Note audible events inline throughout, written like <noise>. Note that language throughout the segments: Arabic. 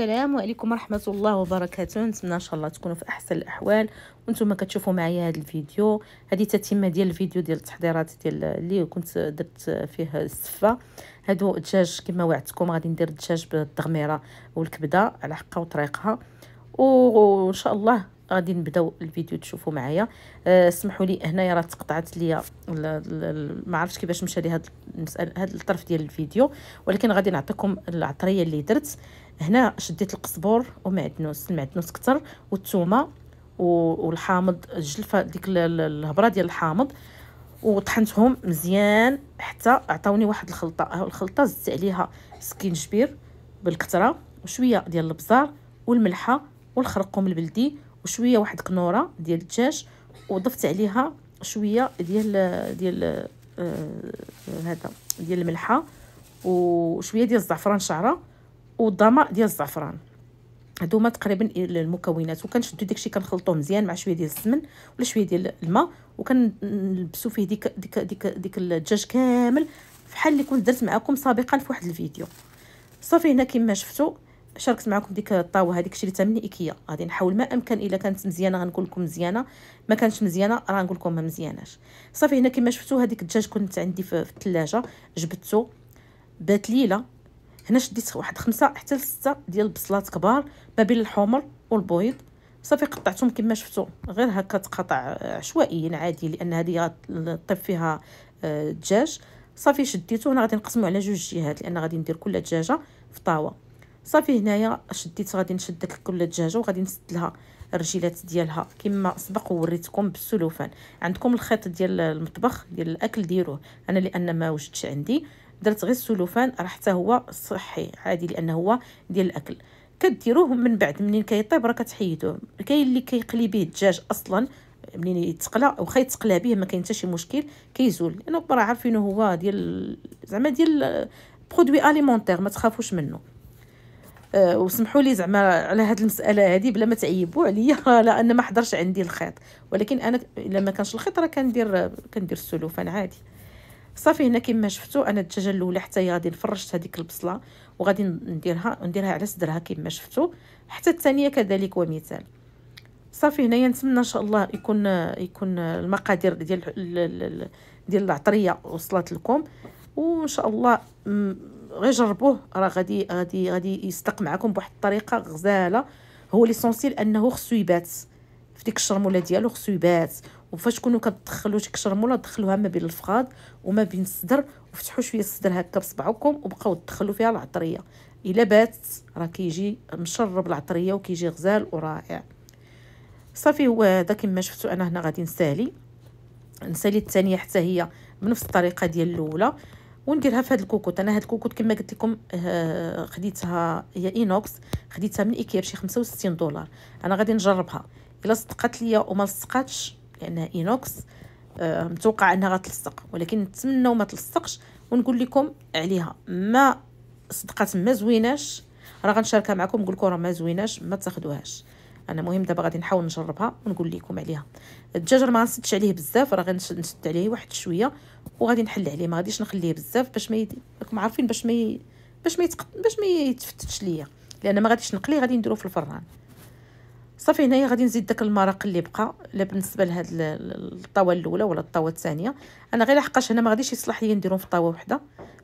السلام عليكم ورحمه الله وبركاته نتمنى ان شاء الله تكونوا في احسن الاحوال وانتم كتشوفوا معايا هذا الفيديو هذه تتمه ديال الفيديو ديال التحضيرات ديال اللي كنت درت فيه السفه هادو دجاج كما وعدتكم غادي ندير الدجاج بالتغميره والكبده على حقها وطريقها وان شاء الله غادي نبداو الفيديو تشوفوا معايا آه لي هنايا راه تقطعت ليا ما عرفتش كيفاش مشى لي هذا المساله هاد الطرف ديال الفيديو ولكن غادي نعطيكم العطريه اللي درت هنا شديت القزبور ومعدنوس المعدنوس كتر والثومه والحامض الجلفه ديك الهبره ديال الحامض وطحنتهم مزيان حتى عطاوني واحد الخلطه الخلطه زدت عليها سكينجبير بالكثره وشويه ديال البزار والملحه والخرقوم البلدي وشويه واحد كنوره ديال الدجاج وضفت عليها شويه ديال ديال آه، هذا ديال الملحه وشويه ديال الزعفران شعره والضماء ديال الزعفران هادو هما تقريبا المكونات وكنشدو داكشي كنخلطوه مزيان مع شويه ديال السمن ولا شويه ديال الماء وكنلبسو فيه ديك ديك ديك ديك الدجاج كامل فحال اللي كنت درت معكم سابقا في واحد الفيديو صافي هنا كما شفتوا شاركت معكم ديك الطاوه هذيك شريتها من ايكيا غادي نحاول ما امكن الا كانت مزيانه غنقول لكم مزيانه ما كانتش مزيانه راه نقول لكم ما مزياناش صافي هنا كما شفتوا هذيك الدجاج كنت عندي في الثلاجه جبدته بات ليله هنا شديت واحد خمسة حتى لستة ديال البصلات كبار ما بين الحمر والبيض صافي قطعتهم كما شفتوا غير هكا تقطع عشوائيا عادي لان هذه طيب فيها الدجاج آه، صافي شديته هنا غادي نقسمو على جوج جهات لان غادي ندير كل دجاجه في طاوه صافي هنايا شديت غادي نشد داك كل الدجاجه وغادي نسد لها الرجيلات ديالها كما سبق ووريتكم بالسلوفان عندكم الخيط ديال المطبخ ديال الاكل ديروه انا لان ما وجدتش عندي درت غير السلوفان راه حتى هو صحي عادي لانه هو ديال الاكل كديروه من بعد منين كيطيب راه كتحيدوه كاين اللي كيقلي به الدجاج اصلا منين يتقلى واخا يتقلى به ما كاين حتى شي مشكل كيزول لانه راه عارفينه هو ديال زعما ديال برودوي اليمونتير ما تخافوش منه أه وسمحوا لي زعما على هذه المساله هذه بلا ما تعيبوا عليا <laughs> لان ما حضرش عندي الخيط ولكن انا الا ما كانش الخيط راه كندير كندير السلوفان عادي صافي هنا كما شفتوا انا الدجاجه الاولى حتى هي غادي نفرشت هذيك البصله وغادي نديرها نديرها على صدرها كما شفتوا حتى الثانيه كذلك ومثال صافي هنايا نتمنى ان شاء الله يكون يكون المقادير ديال ديال العطريه وصلت لكم وان شاء الله غير جربوه راه غادي غادي غادي يصدق معكم بواحد الطريقه غزاله هو ليسونسيل انه خصو يبات في ديك الشرموله ديالو خصو يبات وفاش تكونوا كتدخلوا ديك الشرموله دخلوها ما بين الفخاد وما بين الصدر وفتحوا شويه الصدر هكا بصبعكم وبقاو تدخلوا فيها العطريه الا بات راه كيجي مشرب العطريه وكيجي غزال ورائع صافي هو هذا كما شفتوا انا هنا غادي نسالي نسالي الثانيه حتى هي بنفس الطريقه ديال الاولى ونديرها في هذا الكوكوت انا هاد الكوكوت كما قلت لكم آه خديتها هي اينوكس خديتها من ايكيا بشي 65 دولار انا غادي نجربها الا صدقات ليا وما لصقاتش لانها اينوكس آه متوقع انها غتلصق ولكن نتمنى وما تلصقش ونقول لكم عليها ما صدقات ما زويناش راه غنشاركها معكم نقول لكم راه ما زويناش ما تاخذوهاش انا مهم دابا غادي نحاول نجربها ونقول لكم عليها الدجاج ما نسدش عليه بزاف راه غنشد عليه واحد شويه وغادي نحل عليه ما غاديش نخليه بزاف باش ما يد... راكم عارفين باش ما ي... باش ما يتق... باش ما يتفتتش ليا لان ما غاديش نقليه غادي نديرو في الفران صافي هنايا غادي نزيد داك المرق اللي بقى لا بالنسبه لهاد الطاوه الاولى ولا الطاوه الثانيه انا غير لحقاش هنا ما غاديش يصلح ليا نديرهم في طاوه وحده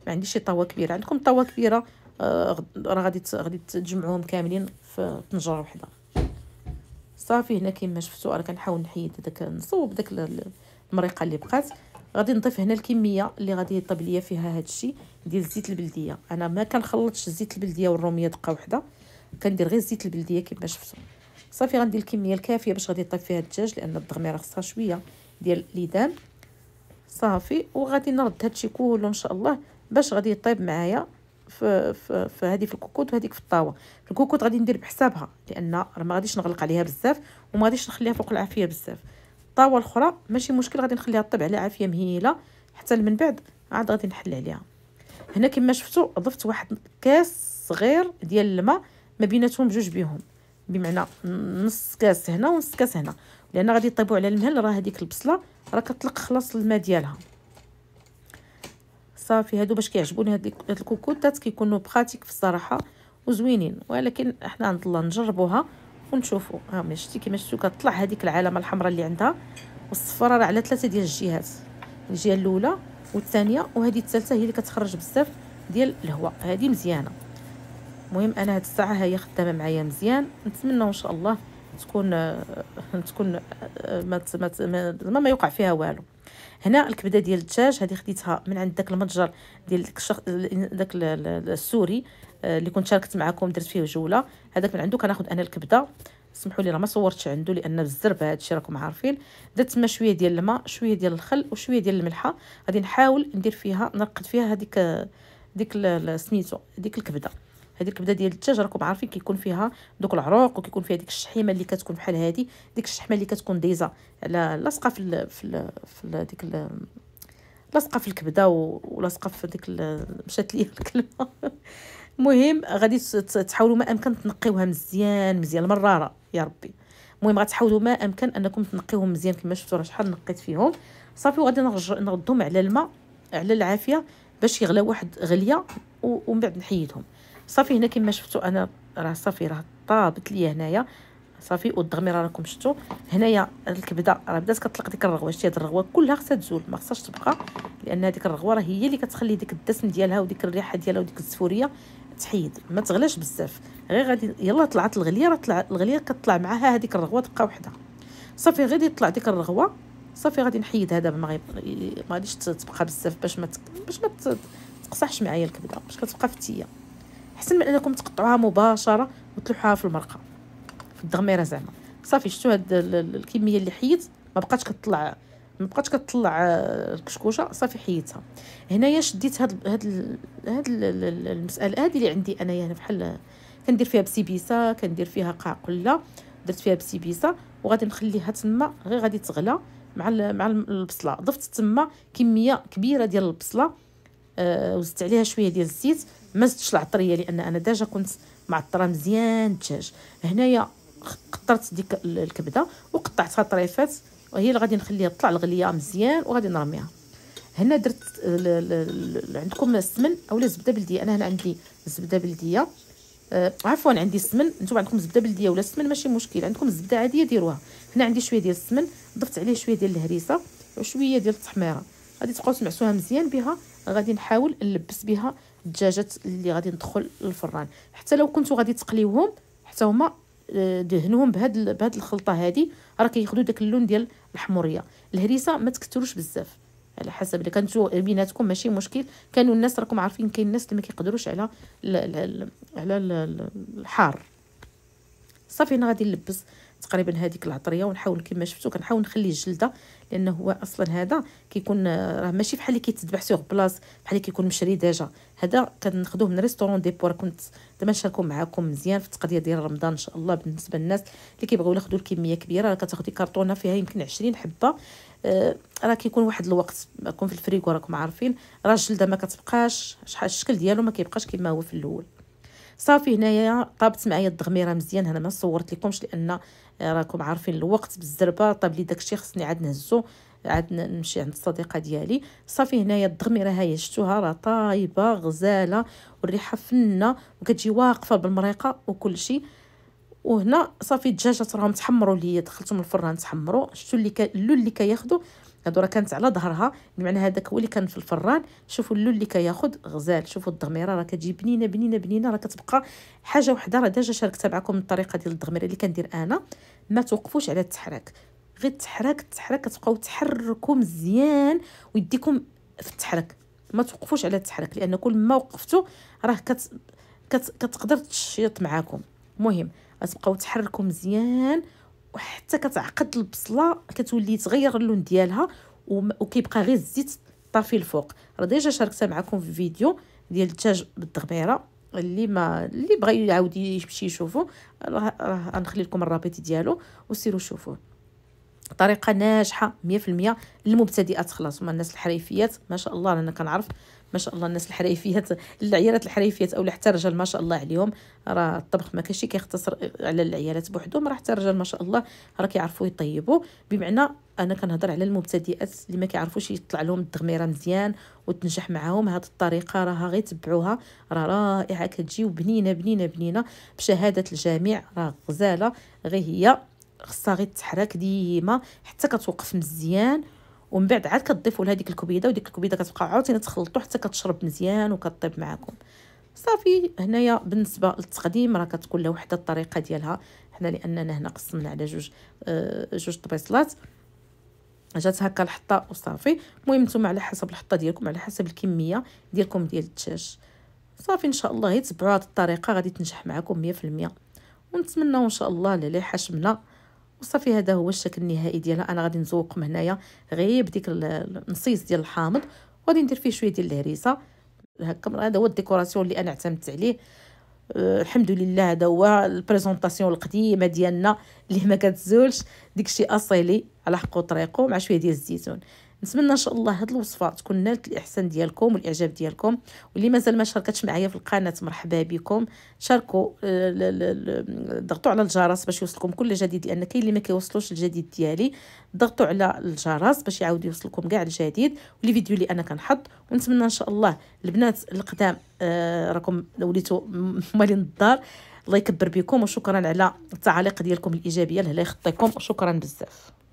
ما عنديش شي طاوه كبيره عندكم طاوه كبيره آه، راه غادي غادي تجمعوهم كاملين في طنجره وحده صافي هنا كيما شفتوا انا كنحاول نحيد داك نصوب داك المريقه اللي بقات غادي نضيف هنا الكميه اللي غادي يطيب ليا فيها هذا الشيء ديال الزيت البلديه انا ما كنخلطش الزيت البلديه والروميه دقه واحده كندير غير الزيت البلديه كيما شفتوا صافي غندير الكميه الكافيه باش غادي يطيب فيها الدجاج لان الضغميره خصها شويه ديال الليدان صافي وغادي نرد الشيء كله ان شاء الله باش غادي يطيب معايا في في, في هذه في الكوكوت وهذيك في الطاوه الكوكوت غادي ندير بحسابها لان راه ما غاديش نغلق عليها بزاف وما غاديش نخليها فوق العافيه بزاف الطاوه الاخرى ماشي مشكل غادي نخليها طيب على عافيه مهيله حتى من بعد عاد غادي نحل عليها هنا كما شفتوا ضفت واحد كاس صغير ديال الماء ما بيناتهم بجوج بيهم بمعنى نص كاس هنا ونص كاس هنا لان غادي يطيبوا على المهل راه هذيك البصله راه كطلق خلاص الماء ديالها صافي هادو باش كيعجبوني هاد الكوكوتات كيكونوا بخاتيك الصراحه وزوينين ولكن احنا عند الله نجربوها ونشوفوا ها ما شفتي كيما شفتو كطلع هذيك العلامه الحمراء اللي عندها والصفراء راه على ثلاثه ديال الجهات الجهه الاولى والثانيه وهذه الثالثه هي اللي كتخرج بزاف ديال الهواء هذه مزيانه مهم انا هاد الساعه هي خدامه معايا مزيان نتمنى ان شاء الله تكون <laughs> تكون ما ما, ما يوقع فيها والو هنا الكبده ديال الدجاج هذه خديتها من عند داك المتجر ديال داك الشخ... داك السوري آه، اللي كنت شاركت معكم درت فيه جوله هذاك من عنده كناخذ انا الكبده سمحوا لي راه ما صورتش عنده لان بزرب هادشي راكم عارفين درت تما شويه ديال الماء شويه ديال الخل وشويه ديال الملحه غادي نحاول ندير فيها نرقد فيها هذيك ديك سميتو ديك الكبده هذه الكبده ديال الدجاج راكم عارفين كيكون فيها دوك العروق وكيكون فيها ديك الشحيمه اللي كتكون بحال هذه ديك الشحمه اللي كتكون دايزه على لاصقه في ال في في ديك ال لاصقه في الكبده ولاصقه في ديك مشات لي <laughs> الكلمه المهم غادي تحاولوا ما امكن تنقيوها مزيان مزيان المراره يا ربي المهم غتحاولوا ما امكن انكم تنقيوهم مزيان كما شفتوا راه شحال نقيت فيهم صافي وغادي نردهم على الماء على العافيه باش يغلى واحد غليه ومن بعد نحيدهم صافي هنا كما شفتوا انا راه صافي راه طابت ليا هنايا صافي والضغميره راكم شفتوا هنايا الكبده راه بدات كطلق ديك الرغوه شتي هاد الرغوه كلها خصها تزول ما خصهاش تبقى لان هذيك الرغوه راه هي اللي كتخلي ديك الدسم ديالها وديك الريحه ديالها وديك الزفوريه تحيد ما تغلاش بزاف غير غادي يلا طلعت الغليه راه طلع الغليه كطلع معاها هذيك الرغوه تبقى وحده صافي غير تطلع ديك الرغوه صافي غادي نحيدها دابا ما غاديش تبقى بزاف باش ما باش ما تقصحش معايا الكبده باش كتبقى فتيه احسن من انكم تقطعوها مباشره وتلوحوها في المرقه في الدغميره زعما صافي شفتوا هاد الكميه اللي حيت ما بقاتش كتطلع ما بقاتش كتطلع آه، الكشكوشه صافي حيدتها هنايا شديت هاد هاد هاد المساله هادي اللي عندي انايا هنا بحال كندير فيها بسيبيسا كندير فيها قاقله درت فيها بسيبيسا وغادي نخليها تما غير غادي تغلى مع مع البصله ضفت تما كميه كبيره ديال البصله آه وزدت عليها شويه ديال الزيت ما زدتش العطريه لان انا ديجا كنت معطره مزيان الدجاج هنايا قطرت ديك الكبده وقطعتها طريفات وهي اللي غادي نخليها تطلع الغليه مزيان وغادي نرميها هنا درت عندكم السمن اولا زبده بلديه انا هنا عندي زبده بلديه آه عفوا عندي السمن نتوما عندكم زبده بلديه ولا السمن ماشي مشكل عندكم الزبده عاديه ديروها هنا عندي شويه ديال السمن ضفت عليه شويه ديال الهريسه وشويه ديال التحميره غادي تبقاو تمعسوها مزيان بها غادي نحاول نلبس بها الدجاجات اللي غادي ندخل للفران حتى لو كنتو غادي تقليوهم حتى هما آه، دهنوهم بهاد بهاد الخلطه هادي راه كياخذوا داك اللون ديال الحموريه الهريسه ما تكثروش بزاف على حسب اللي كانتو بيناتكم ماشي مشكل كانوا الناس راكم عارفين كاين الناس اللي ما كيقدروش على ال ال على ال الحار صافي انا غادي نلبس تقريبا هذيك العطريه ونحاول كما شفتو كنحاول نخلي الجلده لانه هو اصلا هذا كيكون راه ماشي بحال اللي كيتذبح سوغ بلاص بحال اللي كيكون مشري ديجا هذا كناخذوه من ريستورون دي بور كنت دابا نشاركو معكم مزيان في التقضيه ديال رمضان ان شاء الله بالنسبه للناس اللي كيبغيو ياخذوا الكميه كبيره راه كتاخذي كرتونه فيها يمكن 20 حبه آه، راه كيكون واحد الوقت كون في الفريكو راكم عارفين راه الجلده ما كتبقاش شحال الشكل ديالو ما كيبقاش كما هو في الاول صافي هنايا طابت معايا الضغميره مزيان هنا ما صورت لكمش لان آه، راكم عارفين الوقت بالزربه طاب لي داكشي خصني عاد نهزو عاد نمشي عند الصديقه ديالي صافي هنايا الضغميره هاي شفتوها راه طايبه غزاله والريحه فنه وكتجي واقفه بالمريقه وكلشي وهنا صافي الدجاجات راهم تحمروا لي دخلتهم الفران تحمروا شفتوا اللي اللون اللي كياخذوا هادو راه كانت على ظهرها بمعنى هذاك هو اللي كان في الفران شوفوا اللون اللي كياخد غزال شوفوا الضغميره راه كتجي بنينه بنينه بنينه راه كتبقى حاجه وحده راه ديجا شاركتها معكم الطريقه ديال الضغميره اللي كندير انا ما توقفوش على التحراك غير التحراك التحراك كتبقاو تحركوا مزيان ويديكم في التحرك ما توقفوش على التحرك لان كل ما وقفتوا راه كت... كت... كتقدر تشيط معاكم مهم غتبقاو تحركوا مزيان وحتى كتعقد البصله كتولي تغير اللون ديالها وكيبقى غير الزيت طافي الفوق راه ديجا شاركتها معكم في فيديو ديال الدجاج بالضغميره اللي ما اللي بغا يعاود يمشي يشوفو راه راه غنخلي لكم الرابط ديالو وسيروا شوفوه طريقه ناجحه 100% للمبتدئات خلاص هما الناس الحريفيات ما شاء الله انا كنعرف ما شاء الله الناس الحريفيات العيالات الحريفيات او حتى الرجال ما شاء الله عليهم راه الطبخ ما كاينش كيختصر على العيالات بوحدهم راه حتى الرجال ما شاء الله راه كيعرفوا يطيبوا بمعنى انا كنهضر على المبتدئات اللي ما كيعرفوش يطلع لهم الدغميره مزيان وتنجح معاهم هذه الطريقه راها غير تبعوها راه رائعه كتجي وبنينه بنينه بنينه بشهاده الجميع راه غزاله غير هي خصها غير تحرك ديما حتى كتوقف مزيان ومن بعد عاد كتضيفوا لهذيك الكبيده وديك الكبيده كتبقى عاوتاني تخلطوا حتى كتشرب مزيان وكطيب معاكم صافي هنايا بالنسبه للتقديم راه كتكون لوحده الطريقه ديالها حنا لاننا هنا قسمنا على جوج آه، جوج طبيصلات جات هكا الحطه وصافي المهم نتوما على حسب الحطه ديالكم على حسب الكميه ديالكم ديال الدجاج صافي ان شاء الله يتبعوا هذه الطريقه غادي تنجح معكم 100% ونتمنى ان شاء الله اللي حشمنا وصافي هذا هو الشكل النهائي ديالها انا غادي نزوقهم هنايا غير بديك النصيص ديال الحامض وغادي ندير فيه شويه ديال الهريسه هكا هذا هو الديكوراسيون اللي انا اعتمدت عليه أه الحمد لله هذا هو البريزونطاسيون القديمه ديالنا اللي ما كتزولش داكشي اصيلي على حقو طريقو مع شويه ديال الزيتون نتمنى ان شاء الله هاد الوصفه تكون نالت الاحسان ديالكم والاعجاب ديالكم واللي مازال ما شاركتش معايا في القناه مرحبا بكم شاركوا آه، ضغطوا على الجرس باش يوصلكم كل جديد لان كاين اللي ما كيوصلوش الجديد ديالي ضغطوا على الجرس باش يعاود يوصلكم كاع الجديد واللي فيديو اللي انا كنحط ونتمنى ان شاء الله البنات القدام آه راكم وليتوا <laughs> مالين الدار الله يكبر بكم وشكرا على التعاليق ديالكم الايجابيه الله يخطيكم وشكرا بزاف